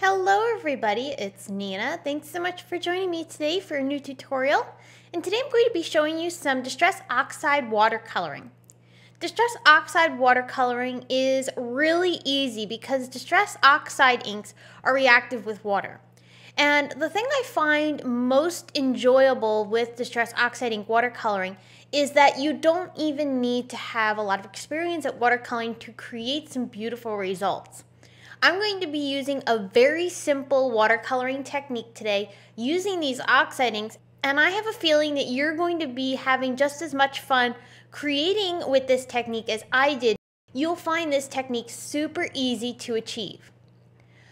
Hello everybody, it's Nina. Thanks so much for joining me today for a new tutorial. And today I'm going to be showing you some Distress Oxide watercoloring. Distress Oxide watercoloring is really easy because Distress Oxide inks are reactive with water. And the thing I find most enjoyable with Distress Oxide ink watercoloring is that you don't even need to have a lot of experience at watercoloring to create some beautiful results. I'm going to be using a very simple watercoloring technique today using these inks, and I have a feeling that you're going to be having just as much fun creating with this technique as I did. You'll find this technique super easy to achieve.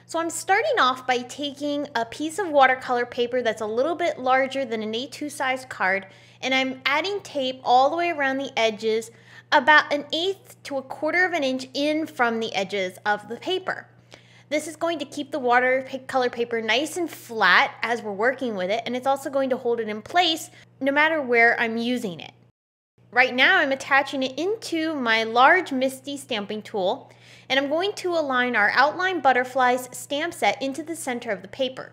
So I'm starting off by taking a piece of watercolor paper that's a little bit larger than an A2 size card and I'm adding tape all the way around the edges about an eighth to a quarter of an inch in from the edges of the paper. This is going to keep the watercolor paper nice and flat as we're working with it, and it's also going to hold it in place no matter where I'm using it. Right now, I'm attaching it into my large Misty stamping tool, and I'm going to align our outline butterflies stamp set into the center of the paper.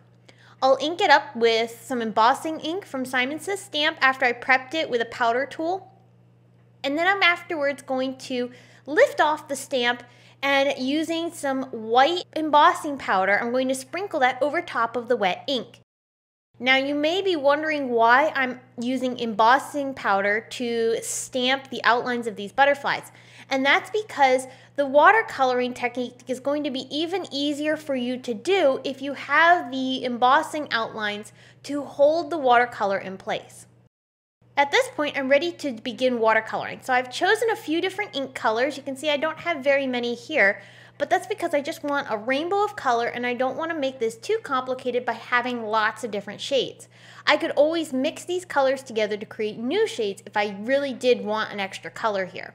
I'll ink it up with some embossing ink from Simon Says Stamp after I prepped it with a powder tool. And then I'm afterwards going to lift off the stamp and using some white embossing powder, I'm going to sprinkle that over top of the wet ink. Now you may be wondering why I'm using embossing powder to stamp the outlines of these butterflies. And that's because the watercoloring technique is going to be even easier for you to do if you have the embossing outlines to hold the watercolor in place. At this point, I'm ready to begin watercoloring. So I've chosen a few different ink colors. You can see I don't have very many here, but that's because I just want a rainbow of color and I don't want to make this too complicated by having lots of different shades. I could always mix these colors together to create new shades if I really did want an extra color here.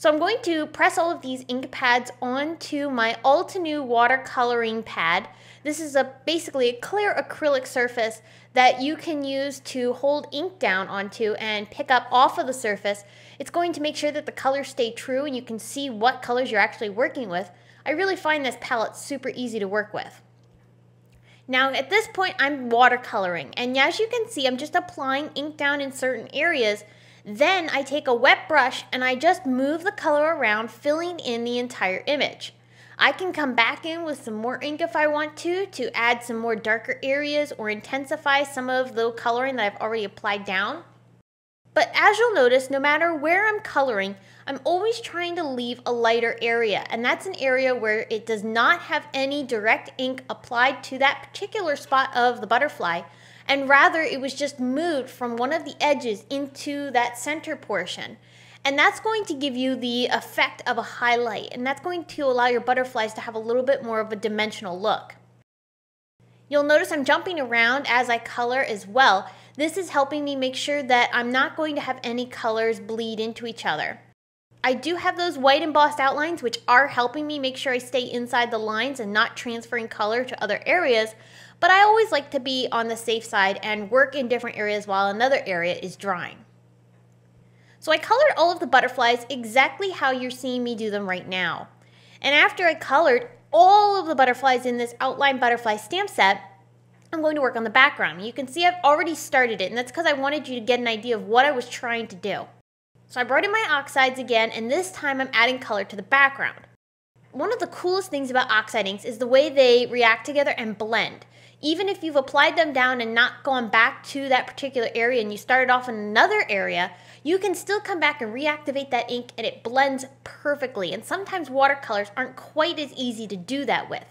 So I'm going to press all of these ink pads onto my all-to-new watercoloring pad. This is a basically a clear acrylic surface that you can use to hold ink down onto and pick up off of the surface. It's going to make sure that the colors stay true and you can see what colors you're actually working with. I really find this palette super easy to work with. Now at this point I'm watercoloring and as you can see I'm just applying ink down in certain areas then I take a wet brush and I just move the color around, filling in the entire image. I can come back in with some more ink if I want to, to add some more darker areas or intensify some of the coloring that I've already applied down. But as you'll notice, no matter where I'm coloring, I'm always trying to leave a lighter area, and that's an area where it does not have any direct ink applied to that particular spot of the butterfly, and rather it was just moved from one of the edges into that center portion. And that's going to give you the effect of a highlight, and that's going to allow your butterflies to have a little bit more of a dimensional look. You'll notice I'm jumping around as I color as well. This is helping me make sure that I'm not going to have any colors bleed into each other. I do have those white embossed outlines which are helping me make sure I stay inside the lines and not transferring color to other areas, but I always like to be on the safe side and work in different areas while another area is drying. So I colored all of the butterflies exactly how you're seeing me do them right now. And after I colored all of the butterflies in this outline butterfly stamp set, I'm going to work on the background. You can see I've already started it, and that's because I wanted you to get an idea of what I was trying to do. So I brought in my oxides again, and this time I'm adding color to the background. One of the coolest things about oxide inks is the way they react together and blend even if you've applied them down and not gone back to that particular area and you started off in another area, you can still come back and reactivate that ink and it blends perfectly. And sometimes watercolors aren't quite as easy to do that with.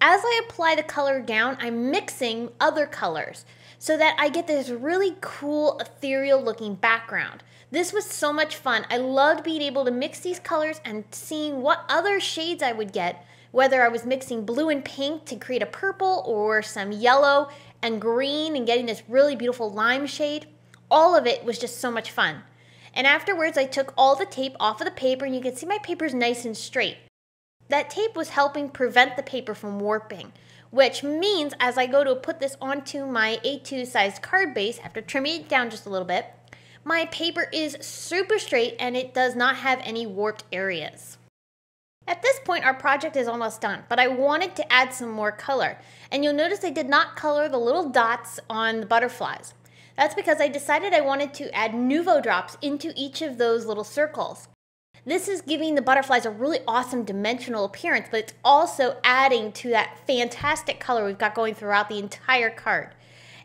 As I apply the color down, I'm mixing other colors so that I get this really cool ethereal looking background. This was so much fun. I loved being able to mix these colors and seeing what other shades I would get whether I was mixing blue and pink to create a purple or some yellow and green and getting this really beautiful lime shade. All of it was just so much fun. And afterwards, I took all the tape off of the paper, and you can see my paper's nice and straight. That tape was helping prevent the paper from warping, which means as I go to put this onto my A2 sized card base after trimming it down just a little bit, my paper is super straight and it does not have any warped areas. At this point, our project is almost done, but I wanted to add some more color. And you'll notice I did not color the little dots on the butterflies. That's because I decided I wanted to add Nouveau drops into each of those little circles. This is giving the butterflies a really awesome dimensional appearance, but it's also adding to that fantastic color we've got going throughout the entire card.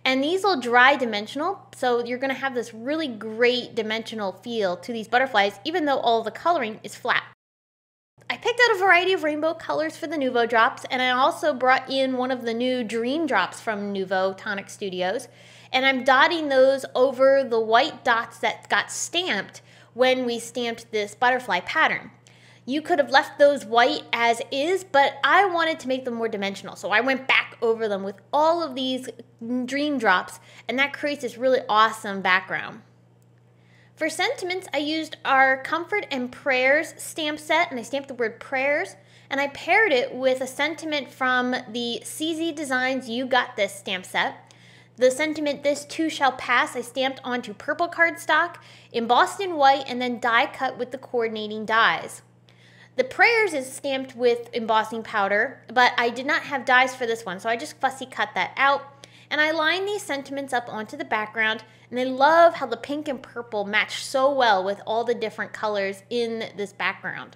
And these will dry dimensional, so you're gonna have this really great dimensional feel to these butterflies, even though all the coloring is flat. I picked out a variety of rainbow colors for the Nouveau drops, and I also brought in one of the new Dream drops from Nouveau Tonic Studios. And I'm dotting those over the white dots that got stamped when we stamped this butterfly pattern. You could have left those white as is, but I wanted to make them more dimensional. So I went back over them with all of these dream drops, and that creates this really awesome background. For sentiments, I used our comfort and prayers stamp set, and I stamped the word prayers, and I paired it with a sentiment from the CZ Designs You Got This stamp set. The sentiment This Too Shall Pass I stamped onto purple cardstock, embossed in white, and then die cut with the coordinating dies. The prayers is stamped with embossing powder, but I did not have dies for this one, so I just fussy cut that out. And I line these sentiments up onto the background, and I love how the pink and purple match so well with all the different colors in this background.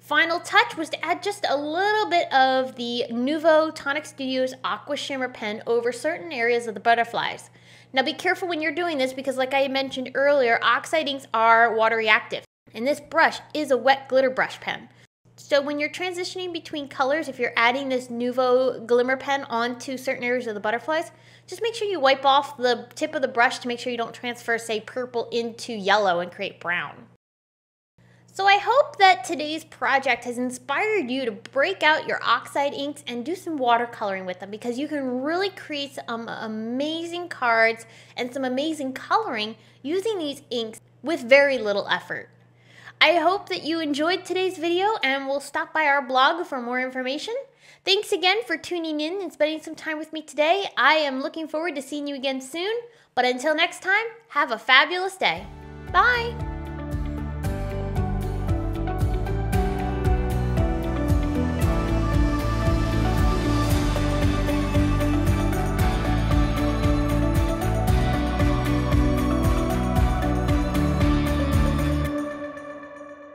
Final touch was to add just a little bit of the Nouveau Tonic Studios Aqua Shimmer Pen over certain areas of the butterflies. Now be careful when you're doing this because like I mentioned earlier, oxide inks are water reactive. And this brush is a wet glitter brush pen. So when you're transitioning between colors, if you're adding this Nouveau Glimmer Pen onto certain areas of the butterflies, just make sure you wipe off the tip of the brush to make sure you don't transfer, say, purple into yellow and create brown. So I hope that today's project has inspired you to break out your oxide inks and do some watercoloring with them because you can really create some amazing cards and some amazing coloring using these inks with very little effort. I hope that you enjoyed today's video and will stop by our blog for more information. Thanks again for tuning in and spending some time with me today. I am looking forward to seeing you again soon. But until next time, have a fabulous day. Bye!